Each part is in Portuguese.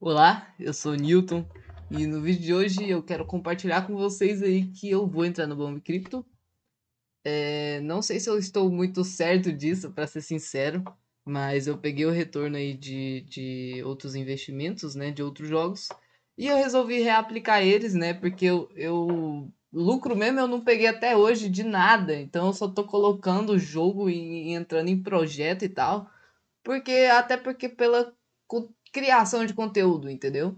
Olá, eu sou o Newton e no vídeo de hoje eu quero compartilhar com vocês aí que eu vou entrar no Bomb Crypto. É, não sei se eu estou muito certo disso, para ser sincero, mas eu peguei o retorno aí de, de outros investimentos, né, de outros jogos, e eu resolvi reaplicar eles, né, porque eu, eu lucro mesmo eu não peguei até hoje de nada, então eu só tô colocando o jogo e, e entrando em projeto e tal, porque até porque pela criação de conteúdo, entendeu?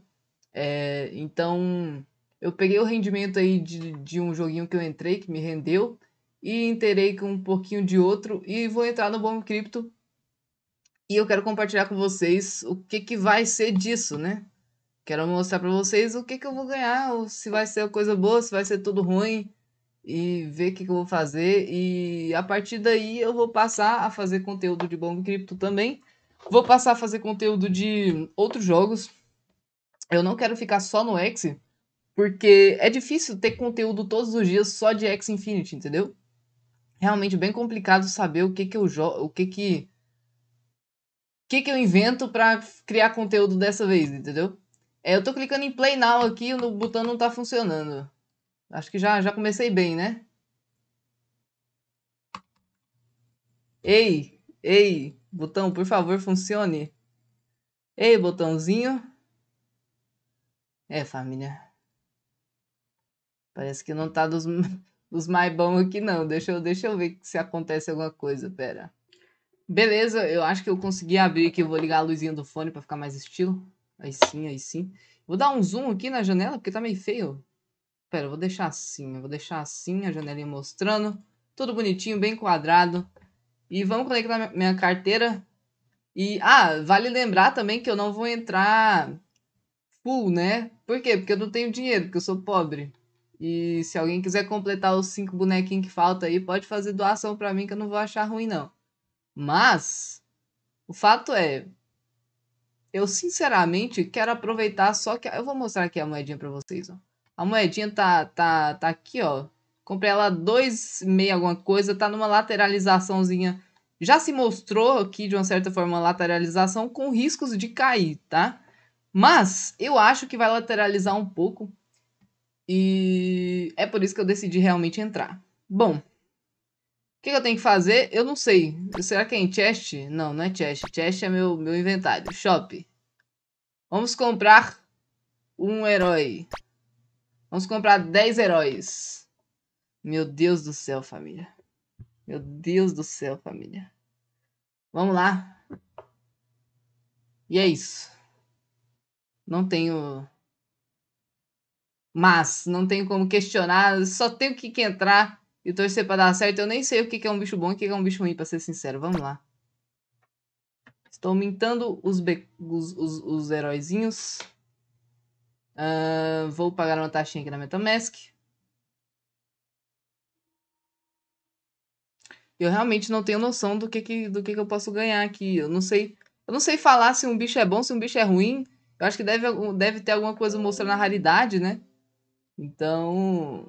É, então, eu peguei o rendimento aí de, de um joguinho que eu entrei, que me rendeu, e entrei com um pouquinho de outro, e vou entrar no Bom Cripto. E eu quero compartilhar com vocês o que, que vai ser disso, né? Quero mostrar para vocês o que, que eu vou ganhar, se vai ser coisa boa, se vai ser tudo ruim, e ver o que, que eu vou fazer. E a partir daí eu vou passar a fazer conteúdo de Bom Cripto também Vou passar a fazer conteúdo de outros jogos. Eu não quero ficar só no X, porque é difícil ter conteúdo todos os dias só de X Infinity, entendeu? Realmente bem complicado saber o que que eu jogo, o que que o que que eu invento para criar conteúdo dessa vez, entendeu? É, eu tô clicando em play now aqui, o botão não tá funcionando. Acho que já já comecei bem, né? Ei, ei. Botão, por favor, funcione. Ei, botãozinho. É, família. Parece que não tá dos, dos mais bons aqui, não. Deixa eu, deixa eu ver se acontece alguma coisa, pera. Beleza, eu acho que eu consegui abrir aqui. Eu vou ligar a luzinha do fone pra ficar mais estilo. Aí sim, aí sim. Vou dar um zoom aqui na janela, porque tá meio feio. Pera, eu vou deixar assim. Eu vou deixar assim, a janelinha mostrando. Tudo bonitinho, bem quadrado. E vamos conectar minha carteira. E, ah, vale lembrar também que eu não vou entrar full, né? Por quê? Porque eu não tenho dinheiro, porque eu sou pobre. E se alguém quiser completar os cinco bonequinhos que falta aí, pode fazer doação para mim que eu não vou achar ruim, não. Mas, o fato é, eu sinceramente quero aproveitar só que... Eu vou mostrar aqui a moedinha para vocês, ó. A moedinha tá, tá, tá aqui, ó. Comprei ela meio alguma coisa, tá numa lateralizaçãozinha. Já se mostrou aqui, de uma certa forma, uma lateralização com riscos de cair, tá? Mas eu acho que vai lateralizar um pouco e é por isso que eu decidi realmente entrar. Bom, o que, que eu tenho que fazer? Eu não sei. Será que é em chest? Não, não é chest. Chest é meu, meu inventário. Shop. Vamos comprar um herói. Vamos comprar 10 heróis. Meu Deus do céu, família. Meu Deus do céu, família. Vamos lá. E é isso. Não tenho. Mas, não tenho como questionar, só tenho que entrar e torcer para dar certo. Eu nem sei o que é um bicho bom e o que é um bicho ruim, para ser sincero. Vamos lá. Estou mintando os, be... os, os, os heróizinhos. Uh, vou pagar uma taxinha aqui na Metamask. Eu realmente não tenho noção do que, que, do que, que eu posso ganhar aqui. Eu não sei. Eu não sei falar se um bicho é bom, se um bicho é ruim. Eu acho que deve, deve ter alguma coisa mostrando a raridade, né? Então.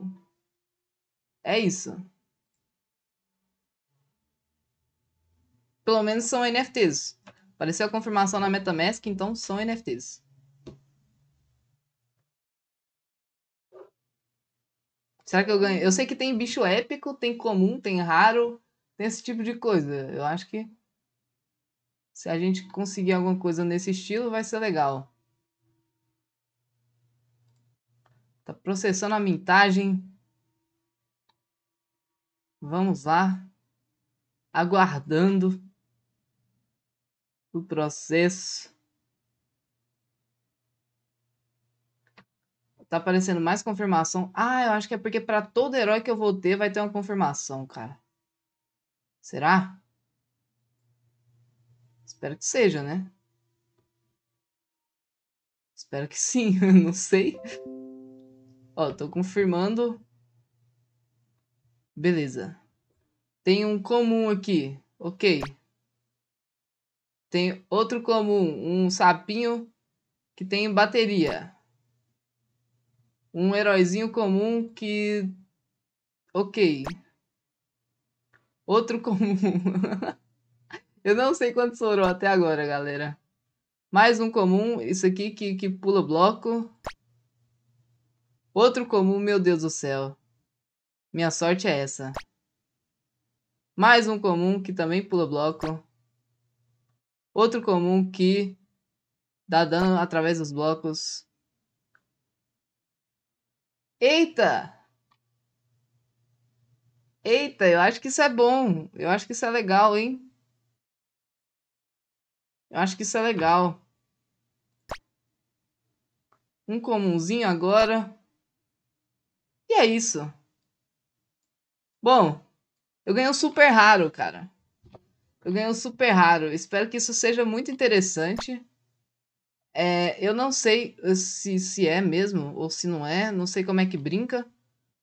É isso. Pelo menos são NFTs. Apareceu a confirmação na Metamask, então são NFTs. Será que eu ganho? Eu sei que tem bicho épico, tem comum, tem raro, tem esse tipo de coisa. Eu acho que se a gente conseguir alguma coisa nesse estilo, vai ser legal. Tá processando a mintagem. Vamos lá. Aguardando o processo. Tá aparecendo mais confirmação. Ah, eu acho que é porque para todo herói que eu vou ter vai ter uma confirmação, cara. Será? Espero que seja, né? Espero que sim, não sei. Ó, tô confirmando. Beleza. Tem um comum aqui. Ok. Tem outro comum, um sapinho que tem bateria. Um heróizinho comum que. Ok. Outro comum. Eu não sei quantos foram até agora, galera. Mais um comum, isso aqui que, que pula bloco. Outro comum, meu Deus do céu. Minha sorte é essa. Mais um comum que também pula bloco. Outro comum que dá dano através dos blocos. Eita! Eita, eu acho que isso é bom. Eu acho que isso é legal, hein? Eu acho que isso é legal. Um comumzinho agora. E é isso. Bom, eu ganhei um super raro, cara. Eu ganhei um super raro. Espero que isso seja muito interessante. É, eu não sei se, se é mesmo ou se não é. Não sei como é que brinca.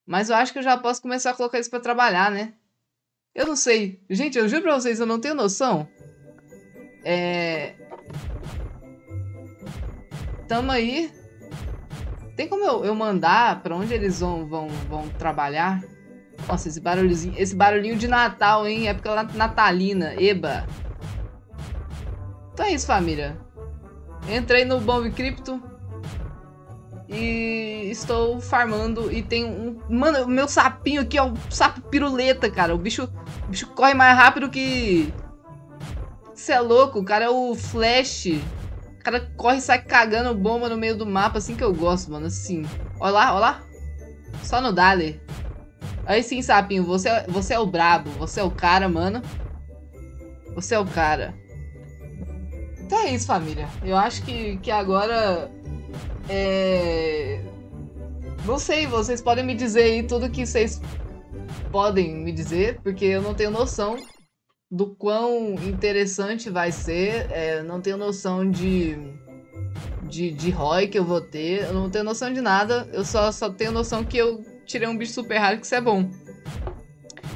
Mas eu acho que eu já posso começar a colocar isso para trabalhar, né? Eu não sei. Gente, eu juro pra vocês, eu não tenho noção. É... Tamo aí. Tem como eu, eu mandar para onde eles vão, vão, vão trabalhar? Nossa, esse barulhinho, esse barulhinho de Natal, hein? Época natalina, eba. Então é isso, família. Entrei no Bomb Crypto e estou farmando e tem um. Mano, o meu sapinho aqui é um sapo piruleta, cara. O bicho, o bicho corre mais rápido que. Você é louco, o cara é o Flash. O cara corre e sai cagando bomba no meio do mapa, assim que eu gosto, mano. Assim. Olha lá, olha lá. Só no Dale. Aí sim, sapinho, você, é, você é o brabo. Você é o cara, mano. Você é o cara. Então é isso, família. Eu acho que, que agora é... Não sei, vocês podem me dizer aí tudo que vocês podem me dizer, porque eu não tenho noção do quão interessante vai ser, é, não tenho noção de, de, de ROI que eu vou ter, eu não tenho noção de nada, eu só, só tenho noção que eu tirei um bicho super raro, que isso é bom.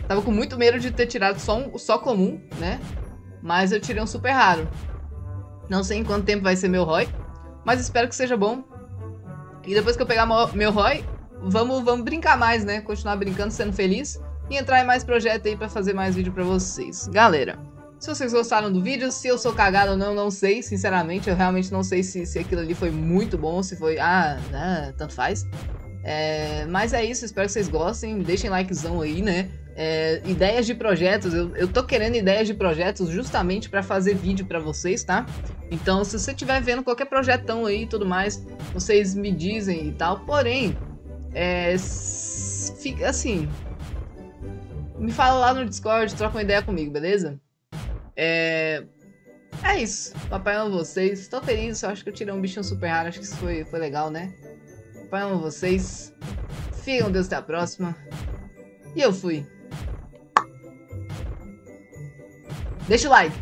Tava com muito medo de ter tirado só, um, só comum, né? Mas eu tirei um super raro. Não sei em quanto tempo vai ser meu ROI, mas espero que seja bom, e depois que eu pegar meu ROI, vamos, vamos brincar mais, né? Continuar brincando, sendo feliz e entrar em mais projeto aí para fazer mais vídeo para vocês. Galera, se vocês gostaram do vídeo, se eu sou cagado ou não, não sei, sinceramente, eu realmente não sei se, se aquilo ali foi muito bom, se foi, ah, ah tanto faz. É, mas é isso, espero que vocês gostem, deixem likezão aí, né? é, ideias de projetos. Eu, eu tô querendo ideias de projetos justamente para fazer vídeo para vocês, tá? Então, se você estiver vendo qualquer projetão aí e tudo mais, vocês me dizem e tal. Porém, é, fica assim. Me fala lá no Discord, troca uma ideia comigo, beleza? É, é isso. Papai amo vocês. Tô feliz, acho que eu tirei um bichinho super raro. Acho que isso foi, foi legal, né? Papai amo vocês. Fiquem com Deus até a próxima. E eu fui. Deixa o like.